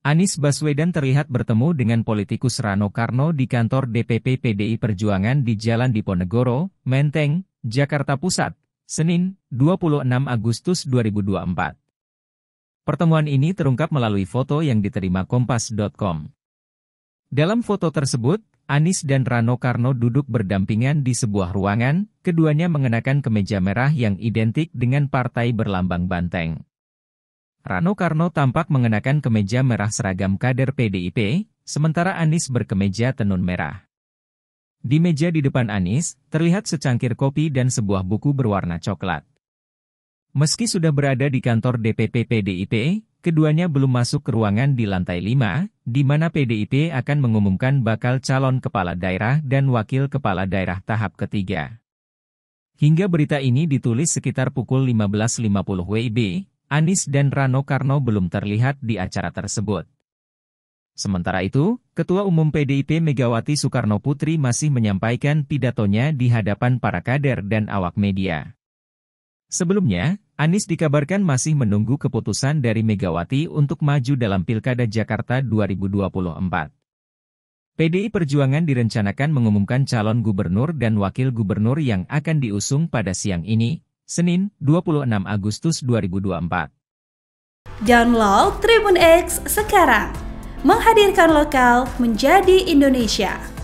Anies Baswedan terlihat bertemu dengan politikus Rano Karno di kantor DPP PDI Perjuangan di Jalan Diponegoro, Menteng, Jakarta Pusat, Senin, 26 Agustus 2024. Pertemuan ini terungkap melalui foto yang diterima Kompas.com. Dalam foto tersebut, Anies dan Rano Karno duduk berdampingan di sebuah ruangan, keduanya mengenakan kemeja merah yang identik dengan partai berlambang banteng. Rano Karno tampak mengenakan kemeja merah seragam kader PDIP, sementara Anis berkemeja tenun merah. Di meja di depan Anis terlihat secangkir kopi dan sebuah buku berwarna coklat. Meski sudah berada di kantor DPP PDIP, keduanya belum masuk ke ruangan di lantai 5, di mana PDIP akan mengumumkan bakal calon kepala daerah dan wakil kepala daerah tahap ketiga. Hingga berita ini ditulis sekitar pukul 15.50 WIB, Anies dan Rano Karno belum terlihat di acara tersebut. Sementara itu, Ketua Umum PDIP Megawati Soekarno Putri masih menyampaikan pidatonya di hadapan para kader dan awak media. Sebelumnya, Anies dikabarkan masih menunggu keputusan dari Megawati untuk maju dalam Pilkada Jakarta 2024. PDI Perjuangan direncanakan mengumumkan calon gubernur dan wakil gubernur yang akan diusung pada siang ini, Senin, 26 Agustus 2024. Download Tribun X sekarang. Menghadirkan lokal menjadi Indonesia.